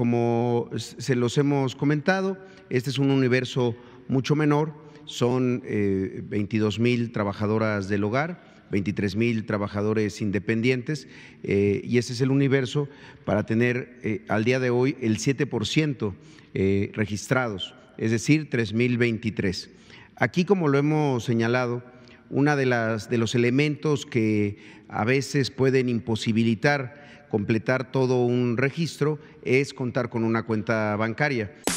Como se los hemos comentado, este es un universo mucho menor, son 22 eh, mil trabajadoras del hogar, 23.000 trabajadores independientes eh, y ese es el universo para tener eh, al día de hoy el 7% registrados, es decir, 3.023. Aquí, como lo hemos señalado, una de, las, de los elementos que a veces pueden imposibilitar completar todo un registro es contar con una cuenta bancaria.